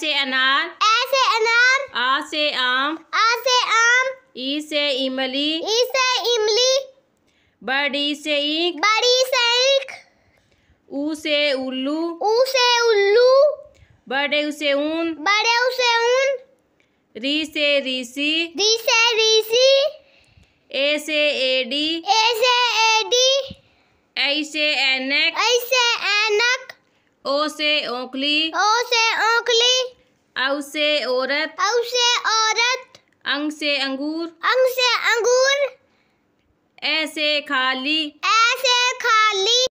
से अनार ऐसे अनार आ से आम आ से आम ई से इमली ई से इमली बड़ी से ईख बड़ी से ईख ऊ से उल्लू ऊ से उल्लू बड़े उसे ऊन बड़े उसे ऊन री से ऋषि री से ऋषि ए से एडी ए से एडी ऐ से एनक ऐ से एनक ओ से ओखली ओ से ओखली औ से औरत औ से औरत अंग से अंगूर अंग से अंगूर ऐसे खाली